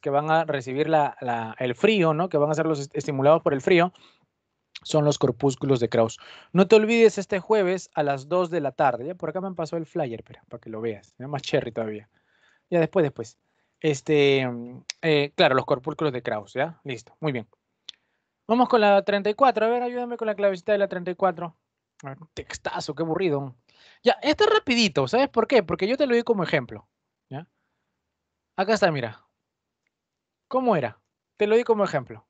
que, van a recibir el frío, que van a ser los estimulados por el frío, son los corpúsculos de Krauss. No te olvides este jueves a las 2 de la tarde. por acá me pasó el flyer, para que lo veas. más cherry todavía. Ya después, después. Este, eh, claro, los corpúsculos de Kraus. ¿ya? Listo, muy bien. Vamos con la 34. A ver, ayúdame con la clavecita de la 34. textazo, qué aburrido. Ya, este es rapidito, ¿sabes por qué? Porque yo te lo di como ejemplo. ¿ya? Acá está, mira. ¿Cómo era? Te lo di como ejemplo.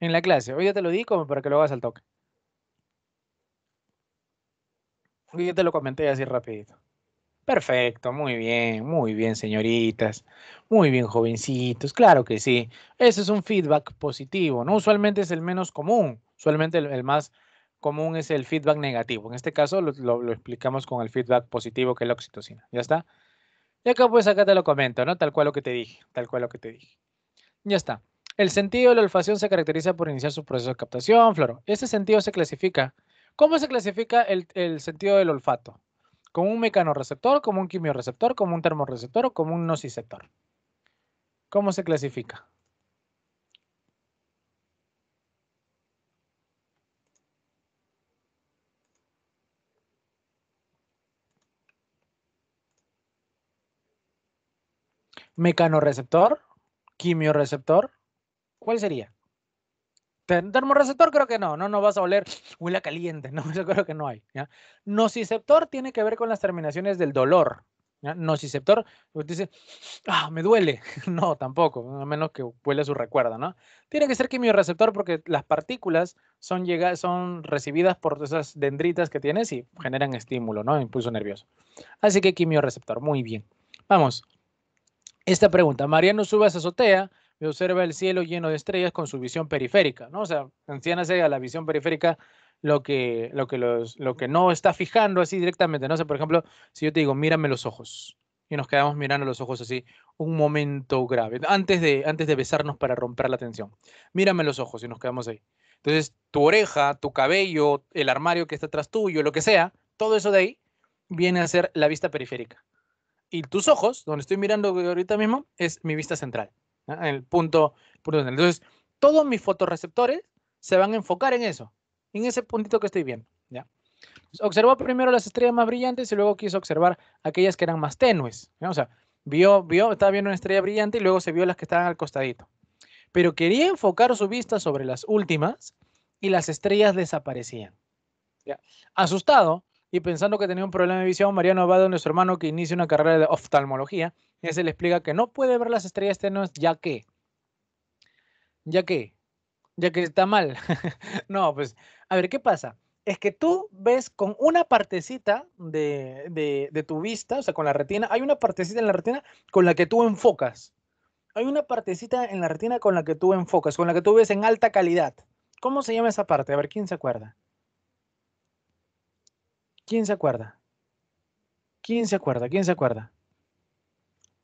En la clase. Hoy ya te lo di como para que lo hagas al toque. Hoy ya te lo comenté así rapidito. Perfecto, muy bien, muy bien, señoritas, muy bien, jovencitos, claro que sí. Ese es un feedback positivo, ¿no? Usualmente es el menos común, usualmente el, más común es el feedback negativo. En este caso lo, lo, explicamos con el feedback positivo que es la oxitocina, ¿ya está? Y acá pues acá te lo comento, ¿no? Tal cual lo que te dije, tal cual lo que te dije. Ya está. El sentido de la olfacción se caracteriza por iniciar su proceso de captación, floro. ese sentido se clasifica. ¿Cómo se clasifica el, sentido del olfato? ¿Como un mecanorreceptor, como un quimioreceptor, como un termorreceptor o como un nociceptor? ¿Cómo se clasifica? mecanorreceptor, receptor? ¿cuál sería? Termorreceptor creo que no, no, no vas a oler huela caliente, no, eso creo que no hay. Nociceptor tiene que ver con las terminaciones del dolor. Nociceptor, usted pues, dice, ah, me duele. No, tampoco, a menos que huele su recuerdo, ¿no? Tiene que ser receptor porque las partículas son, son recibidas por esas dendritas que tienes y generan estímulo, ¿no? Impulso nervioso. Así que receptor. muy bien. Vamos, esta pregunta. Mariano sube a esa azotea y observa el cielo lleno de estrellas con su visión periférica, ¿no? O sea, anciana sea la visión periférica lo que, lo que, lo que no está fijando así directamente, ¿no? O sea, por ejemplo, si yo te digo, mírame los ojos, y nos quedamos mirando los ojos así, un momento grave, antes de, antes de besarnos para romper la tensión. Mírame los ojos y nos quedamos ahí. Entonces, tu oreja, tu cabello, el armario que está atrás tuyo, lo que sea, todo eso de ahí viene a ser la vista periférica y tus ojos, donde estoy mirando ahorita mismo, es mi vista central, el punto, Entonces, todos mis fotorreceptores se van a enfocar en eso, en ese puntito que estoy viendo. ¿ya? Observó primero las estrellas más brillantes y luego quiso observar aquellas que eran más tenues. O sea, vio, vio, estaba viendo una estrella brillante y luego se vio las que estaban al costadito. Pero quería enfocar su vista sobre las últimas y las estrellas desaparecían. ¿ya? Asustado, y pensando que tenía un problema de visión, Mariano Abado, nuestro hermano que inicia una carrera de oftalmología y ese le explica que no puede ver las estrellas tenues ya que, ya que, ya que está mal. no, pues, a ver, ¿qué pasa? Es que tú ves con una partecita de tu vista, o sea, con la retina, hay una partecita en la retina con la que tú enfocas. Hay una partecita en la retina con la que tú enfocas, con la que tú ves en alta calidad. ¿Cómo se llama esa parte? A ver, ¿quién se acuerda? ¿Quién se acuerda? ¿Quién se acuerda? ¿Quién se acuerda?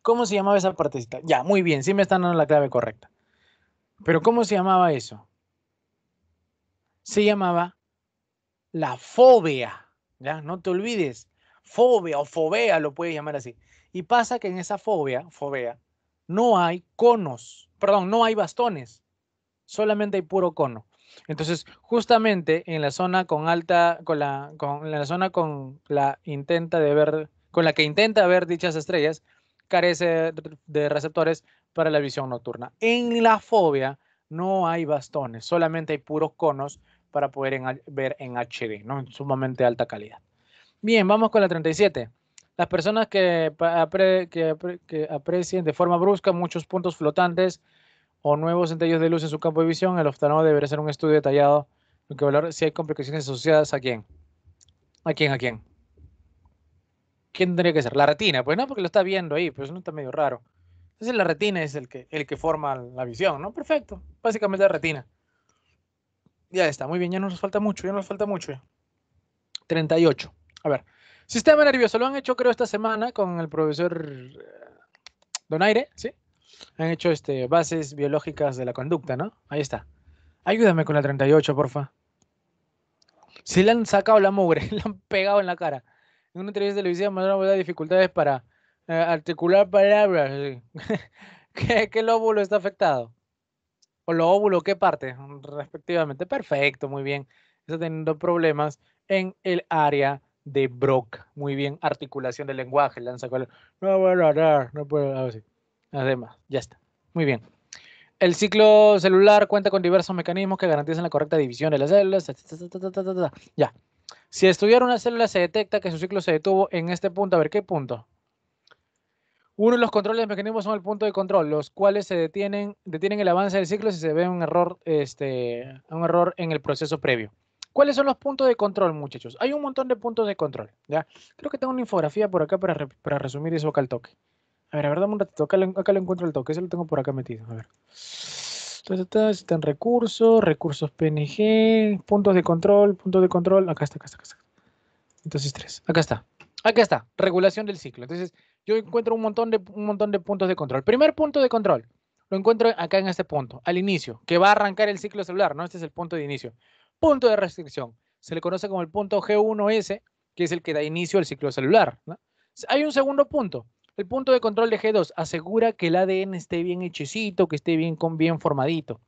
¿Cómo se llamaba esa partecita? Ya, muy bien, sí me están dando la clave correcta. Pero ¿cómo se llamaba eso? Se llamaba la fobia. ¿Ya? No te olvides. Fobia o fobea lo puedes llamar así. Y pasa que en esa fobia, fobea, no hay conos. Perdón, no hay bastones. Solamente hay puro cono. Entonces, justamente en la zona con alta, con la, con la zona con la intenta de ver, con la que intenta ver dichas estrellas, carece de receptores para la visión nocturna. En la fobia no hay bastones, solamente hay puros conos para poder ver en HD, En sumamente alta calidad. Bien, vamos con la 37. Las personas que, que aprecien de forma brusca muchos puntos flotantes o nuevos centellos de luz en su campo de visión, el oftalmólogo deberá hacer un estudio detallado lo que valorar si hay complicaciones asociadas a quién. ¿A quién? ¿A quién? ¿Quién tendría que ser? La retina, pues no, porque lo está viendo ahí, pero eso no está medio raro. Entonces la retina es el que, el que forma la visión, ¿no? Perfecto, básicamente la retina. Ya está, muy bien, ya nos falta mucho, ya nos falta mucho. 38. A ver, sistema nervioso, lo han hecho creo esta semana con el profesor eh, Donaire, ¿sí? han hecho este, bases biológicas de la conducta, ¿no? Ahí está. Ayúdame con la 38, porfa. Si le han sacado la mugre, le han pegado en la cara. En una entrevista televisiva dado dificultades para eh, articular palabras. ¿Qué, ¿Qué, lóbulo está afectado? O lo óvulo, ¿qué parte? Respectivamente. Perfecto, muy bien. Está teniendo problemas en el área de Brock. Muy bien, articulación del lenguaje. Le han sacado. No puedo hablar, no puedo hablar. Además, ya está. Muy bien. El ciclo celular cuenta con diversos mecanismos que garantizan la correcta división de las células. Ya. Si estudiar una célula se detecta que su ciclo se detuvo en este punto, a ver, ¿qué punto? Uno de los controles de mecanismos son el punto de control, los cuales se detienen, detienen el avance del ciclo si se ve un error, este, un error en el proceso previo. ¿Cuáles son los puntos de control, muchachos? Hay un montón de puntos de control, ¿ya? Creo que tengo una infografía por acá para, para resumir eso acá al toque. A ver, a ver, dame un ratito. Acá, lo encuentro el toque. Ese lo tengo por acá metido. A ver. Está en recursos, recursos PNG, puntos de control, puntos de control. Acá está, acá está, acá está. Entonces, tres. Acá está. Acá está. Regulación del ciclo. Entonces, yo encuentro un montón de, un montón de puntos de control. Primer punto de control. Lo encuentro acá en este punto, al inicio, que va a arrancar el ciclo celular, ¿no? Este es el punto de inicio. Punto de restricción. Se le conoce como el punto G1S, que es el que da inicio al ciclo celular. Hay un segundo punto, el punto de control de G2 asegura que el ADN esté bien hechecito, que esté bien, con, bien formadito.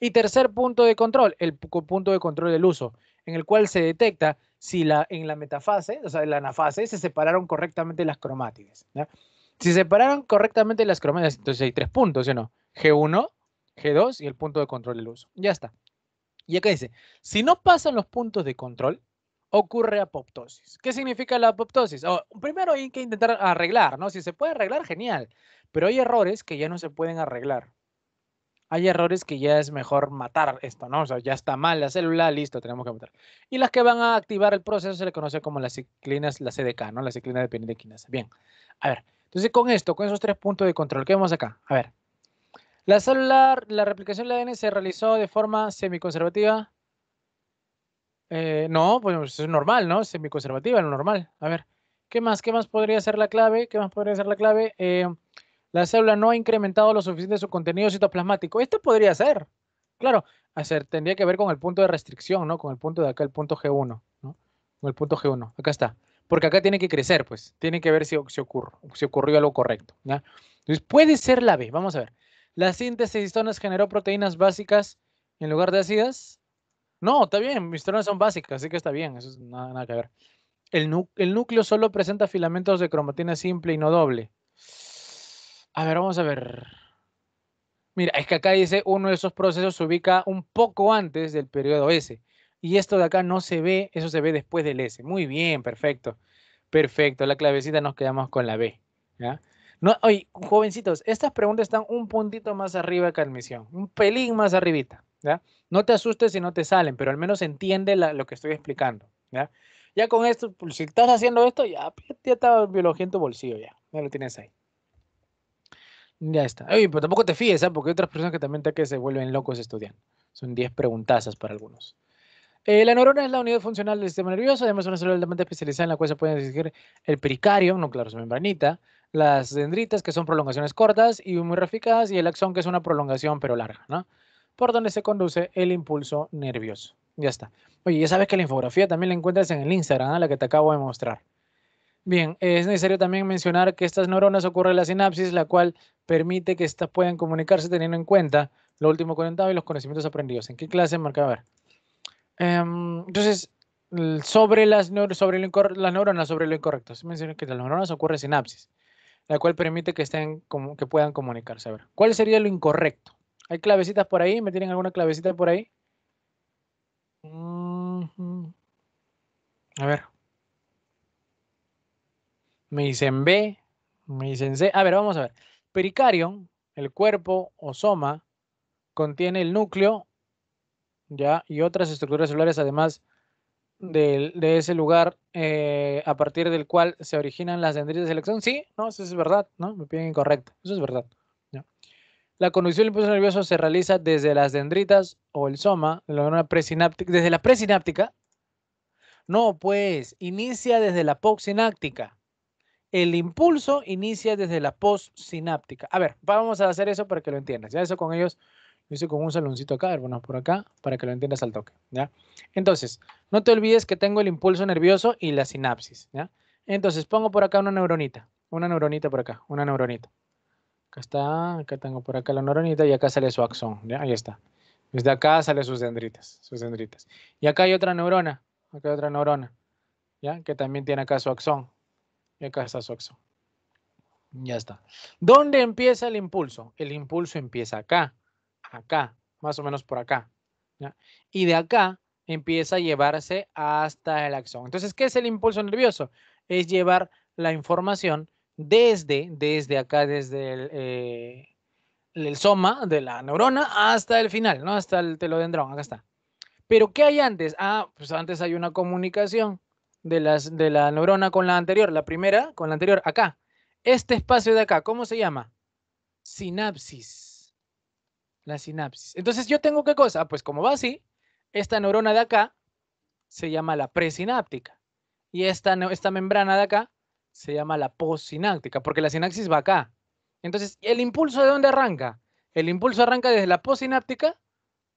Y tercer punto de control, el punto de control del uso, en el cual se detecta si en la metafase, o sea, en la anafase, se separaron correctamente las cromátides. Si Si separaron correctamente las cromátides, entonces hay tres puntos, ¿sí G1, G2 y el punto de control del uso. Ya está. Y acá dice, si no pasan los puntos de control, ocurre apoptosis. ¿Qué significa la apoptosis? Oh, primero hay que intentar arreglar, ¿no? Si se puede arreglar, genial, pero hay errores que ya no se pueden arreglar. Hay errores que ya es mejor matar esto, ¿no? O sea, ya está mal la célula, listo, tenemos que matar. Y las que van a activar el proceso se le conoce como las ciclinas, la CDK, ¿no? La ciclina de quinasa. Bien, a ver, entonces con esto, con esos tres puntos de control, ¿qué vemos acá? A ver, la célula, la replicación del ADN se realizó de forma semiconservativa, eh, no, pues es normal, ¿no? Semiconservativa, lo normal. A ver, ¿qué más? ¿Qué más podría ser la clave? ¿Qué más podría ser la clave? Eh, la célula no ha incrementado lo suficiente su contenido citoplasmático. Esto podría ser. Claro, hacer, tendría que ver con el punto de restricción, ¿no? Con el punto de acá, el punto G1, ¿no? Con el punto G1. Acá está. Porque acá tiene que crecer, pues. Tiene que ver si, ocurrió algo correcto, ¿ya? Entonces, puede ser la B. Vamos a ver. La síntesis de histonas generó proteínas básicas en lugar de ácidas. No, está bien, mis tronas son básicas, así que está bien, eso es nada, nada que ver. El, núcleo solo presenta filamentos de cromatina simple y no doble. A ver, vamos a ver. Mira, es que acá dice uno de esos procesos se ubica un poco antes del periodo S. Y esto de acá no se ve, eso se ve después del S. Muy bien, perfecto. Perfecto, la clavecita nos quedamos con la B. ¿ya? No, oye, jovencitos, estas preguntas están un puntito más arriba que admisión, un pelín más arribita. ¿ya? No te asustes si no te salen, pero al menos entiende lo que estoy explicando. ¿ya? ya con esto, pues, si estás haciendo esto, ya, ya está biología en tu bolsillo, ya, ya lo tienes ahí. Ya está. Oye, pero tampoco te fíes, ¿ah? porque hay otras personas que también te que se vuelven locos estudiando. Son 10 preguntazas para algunos. Eh, la neurona es la unidad funcional del sistema nervioso, además es una célula altamente especializada en la cual se puede exigir el pericario, no claro, su membranita, las dendritas, que son prolongaciones cortas y muy ramificadas, y el axón, que es una prolongación pero larga, ¿no? Por donde se conduce el impulso nervioso. Ya está. Oye, ya sabes que la infografía también la encuentras en el Instagram, la que te acabo de mostrar. Bien, es necesario también mencionar que estas neuronas ocurre la sinapsis, la cual permite que estas puedan comunicarse teniendo en cuenta lo último comentado y los conocimientos aprendidos. ¿En qué clase marca? A ver. Em, entonces, sobre las, sobre neuronas, sobre lo incorrecto. Se menciona que las neuronas ocurre sinapsis la cual permite que, estén, como, que puedan comunicarse. ¿cuál sería lo incorrecto? ¿Hay clavecitas por ahí? ¿Me tienen alguna clavecita por ahí? A ver. Me dicen B, me dicen C. A ver, vamos a ver. Pericarion, el cuerpo o soma, contiene el núcleo ya, y otras estructuras celulares, además de, ese lugar eh, a partir del cual se originan las dendritas de selección. Sí, no, eso es verdad, ¿no? Me piden incorrecto, eso es verdad. La conducción del impulso nervioso se realiza desde las dendritas o el soma, la presináptica, desde la presináptica. No, pues, inicia desde la postsináptica. El impulso inicia desde la postsináptica. A ver, vamos a hacer eso para que lo entiendas. Ya eso con ellos Dice hice con un saloncito acá, bueno, por acá, para que lo entiendas al toque, ¿ya? Entonces, no te olvides que tengo el impulso nervioso y la sinapsis, ¿ya? Entonces, pongo por acá una neuronita, una neuronita por acá, una neuronita. Acá está, acá tengo por acá la neuronita y acá sale su axón, ¿ya? Ahí está. Desde acá sale sus dendritas, sus dendritas. Y acá hay otra neurona, acá hay otra neurona, ¿ya? Que también tiene acá su axón. Y acá está su axón. Ya está. ¿Dónde empieza el impulso? El impulso empieza acá acá, más o menos por acá. Y de acá empieza a llevarse hasta el axón. Entonces, ¿qué es el impulso nervioso? Es llevar la información desde, desde acá, desde el, eh, el soma de la neurona hasta el final, ¿no? Hasta el telodendrón, acá está. Pero, ¿qué hay antes? Ah, pues antes hay una comunicación de, las, de la neurona con la anterior, la primera con la anterior, acá. Este espacio de acá, ¿cómo se llama? Sinapsis. La sinapsis. Entonces, ¿yo tengo qué cosa? Pues como va así, esta neurona de acá se llama la presináptica. Y esta, esta membrana de acá se llama la posináptica, porque la sinapsis va acá. Entonces, ¿el impulso de dónde arranca? El impulso arranca desde la posináptica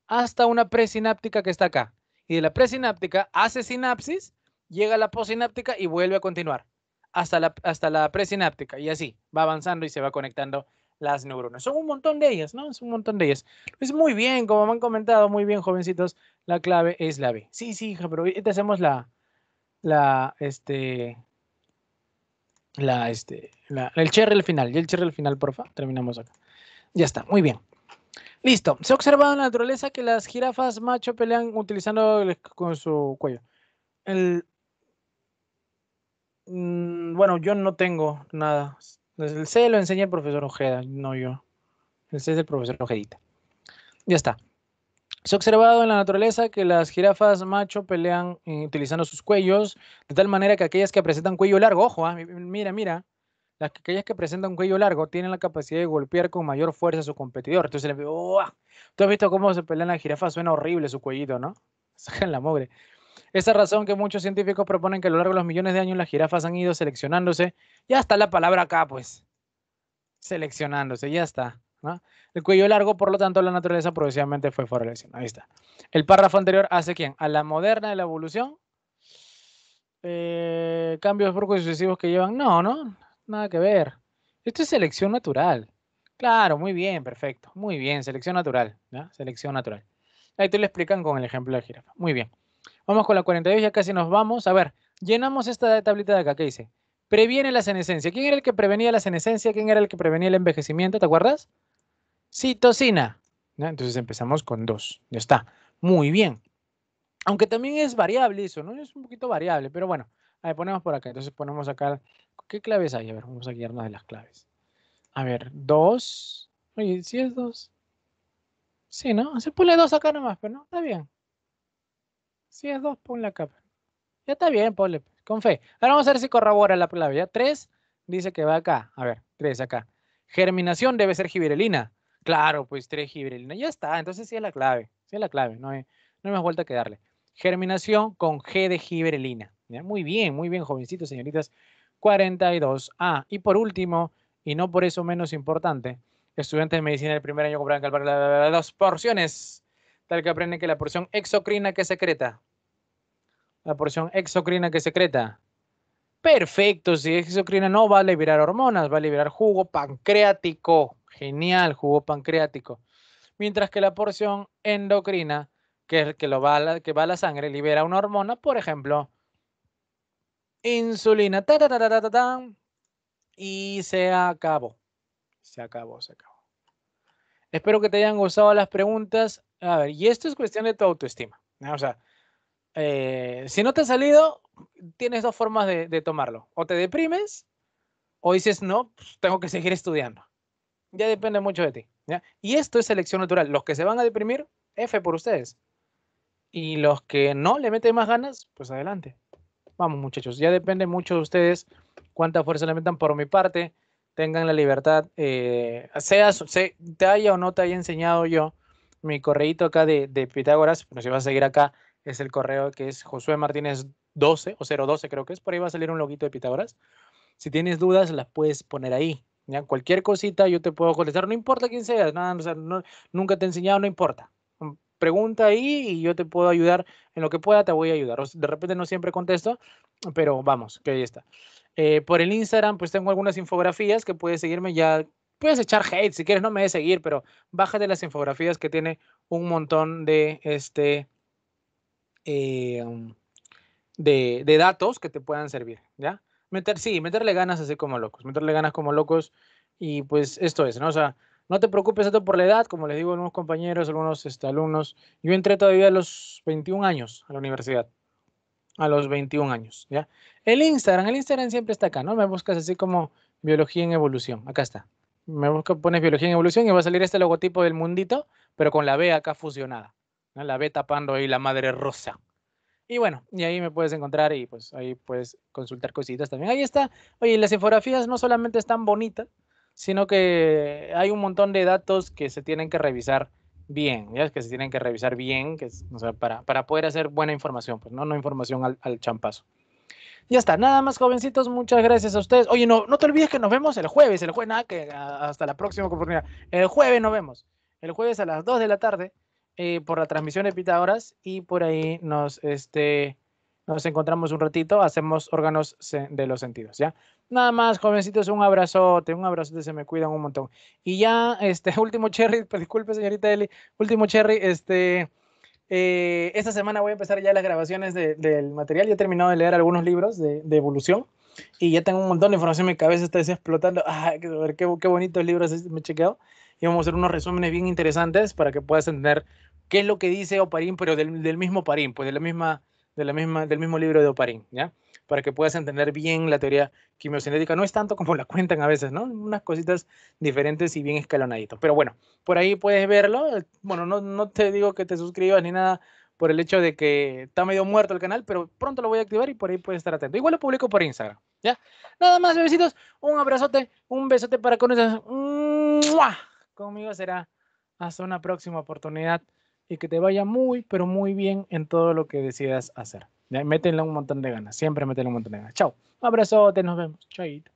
hasta una presináptica que está acá. Y de la presináptica hace sinapsis, llega a la posináptica y vuelve a continuar hasta la, hasta la presináptica. Y así, va avanzando y se va conectando las neuronas. Son un montón de ellas, ¿no? Es un montón de ellas. Es pues muy bien, como me han comentado, muy bien, jovencitos, la clave es la B. Sí, sí, hija, pero te hacemos la, la, este, la, este, el cherry al final, y el cherry al final, porfa, terminamos acá. Ya está, muy bien. Listo, se ha observado en la naturaleza que las jirafas macho pelean utilizando con su cuello. El, mm, bueno, yo no tengo nada el C lo enseña el profesor Ojeda, no yo. El C es el profesor Ojedita. Ya está. Se ha observado en la naturaleza que las jirafas macho pelean eh, utilizando sus cuellos, de tal manera que aquellas que presentan cuello largo, ojo, ah, mira, mira, las que, aquellas que presentan cuello largo tienen la capacidad de golpear con mayor fuerza a su competidor. Entonces, tú has visto cómo se pelean las jirafas, suena horrible su cuellito, ¿no? Sacan la mugre. Esa razón que muchos científicos proponen que a lo largo de los millones de años las jirafas han ido seleccionándose. Ya está la palabra acá, pues. Seleccionándose, ya está. El cuello largo, por lo tanto, la naturaleza progresivamente fue fortaleciendo. Ahí está. El párrafo anterior hace quién? A la moderna de la evolución. Eh, cambios bruscos y sucesivos que llevan. No, no, nada que ver. Esto es selección natural. Claro, muy bien, perfecto. Muy bien, selección natural. Selección natural. Ahí te lo explican con el ejemplo de la jirafa. Muy bien. Vamos con la 42, ya casi nos vamos. A ver, llenamos esta tablita de acá, ¿qué dice? Previene la senescencia. ¿Quién era el que prevenía la senescencia? ¿Quién era el que prevenía el envejecimiento? ¿Te acuerdas? Citocina. Entonces empezamos con dos. Ya está. Muy bien. Aunque también es variable eso, ¿no? Es un poquito variable, pero bueno. A ver, ponemos por acá. Entonces ponemos acá. ¿Qué claves hay? A ver, vamos a una de las claves. A ver, dos. Oye, si es dos. Sí, ¿no? Se pone dos acá nomás, pero no, está bien. Si es pon la acá. Ya está bien, ponle. Pues, con fe. Ahora vamos a ver si corrobora la clave, Ya 3 dice que va acá. A ver, 3 acá. Germinación debe ser giberelina. Claro, pues tres giberelina. Ya está. Entonces sí es la clave. Sí es la clave. No hay, no más vuelta que darle. Germinación con G de giberelina. Muy bien, muy bien, jovencitos, señoritas. 42A. y por último, y no por eso menos importante, estudiantes de medicina del primer año compran calvar las porciones tal que aprende que la porción exocrina que secreta, la porción exocrina que secreta, perfecto, si exocrina no va a liberar hormonas, va a liberar jugo pancreático, genial, jugo pancreático, mientras que la porción endocrina, que es el que, lo va a la, que va a la sangre, libera una hormona, por ejemplo, insulina, ta, ta, ta, y se acabó, se acabó, se acabó. Espero que te hayan gustado las preguntas. A ver, y esto es cuestión de tu autoestima. O sea, eh, si no te ha salido, tienes dos formas de, tomarlo. O te deprimes o dices, no, pues, tengo que seguir estudiando. Ya depende mucho de ti. Y esto es selección natural. Los que se van a deprimir, F por ustedes. Y los que no le meten más ganas, pues adelante. Vamos muchachos, ya depende mucho de ustedes cuánta fuerza le metan por mi parte tengan la libertad, seas eh, sea, te haya o no te haya enseñado yo, mi correo acá de, Pitágoras, si vas a seguir acá, es el correo que es Josué Martínez 12 o 012 creo que es, por ahí va a salir un loguito de Pitágoras. Si tienes dudas, las puedes poner ahí. ¿ya? Cualquier cosita yo te puedo contestar, no importa quién seas, nada, nunca te he enseñado, no importa pregunta ahí y yo te puedo ayudar en lo que pueda, te voy a ayudar. De repente no siempre contesto, pero vamos, que ahí está. Eh, por el Instagram, pues tengo algunas infografías que puedes seguirme ya. Puedes echar hate si quieres, no me de seguir, pero bájate las infografías que tiene un montón de este eh, um, de, datos que te puedan servir, ¿ya? Meter, sí, meterle ganas así como locos, meterle ganas como locos y pues esto es, ¿no? O sea, no te preocupes tanto por la edad, como les digo a algunos compañeros, algunos este, alumnos. Yo entré todavía a los 21 años a la universidad. A los 21 años, ¿ya? El Instagram, el Instagram siempre está acá, ¿no? Me buscas así como Biología en Evolución. Acá está. Me buscas, pones Biología en Evolución y va a salir este logotipo del mundito, pero con la B acá fusionada. ¿no? La B tapando ahí la madre rosa. Y bueno, y ahí me puedes encontrar y pues ahí puedes consultar cositas también. Ahí está. Oye, las infografías no solamente están bonitas, sino que hay un montón de datos que se tienen que revisar bien, ¿ya? que se tienen que revisar bien, que es, para, poder hacer buena información, pues no, no información al, al, champazo. Ya está, nada más jovencitos, muchas gracias a ustedes. Oye, no, no te olvides que nos vemos el jueves, el jueves, nada que hasta la próxima oportunidad. El jueves nos vemos, el jueves a las 2 de la tarde, eh, por la transmisión de Pitágoras y por ahí nos, este, nos encontramos un ratito, hacemos órganos de los sentidos, ¿ya? Nada más, jovencitos, un abrazote, un abrazote, se me cuidan un montón. Y ya, este, último cherry, pues, disculpe señorita Eli, último cherry, este, eh, esta semana voy a empezar ya las grabaciones del material, ya he terminado de leer algunos libros de, evolución y ya tengo un montón de información, mi cabeza está explotando, ay qué, qué bonitos libros me he chequeado y vamos a hacer unos resúmenes bien interesantes para que puedas entender qué es lo que dice Oparín, pero del, del mismo Oparín, pues de la misma de la misma, del mismo libro de Oparin, ¿ya? Para que puedas entender bien la teoría quimiocinética. No es tanto como la cuentan a veces, ¿no? Unas cositas diferentes y bien escalonaditos. Pero bueno, por ahí puedes verlo. Bueno, no, te digo que te suscribas ni nada por el hecho de que está medio muerto el canal, pero pronto lo voy a activar y por ahí puedes estar atento. Igual lo publico por Instagram, ¿ya? Nada más, bebecitos. Un abrazote, un besote para conocer. Conmigo será hasta una próxima oportunidad y que te vaya muy, pero muy bien en todo lo que decidas hacer. Métenle un montón de ganas, siempre métenle un montón de ganas. Chao, abrazote, nos vemos. Chaito.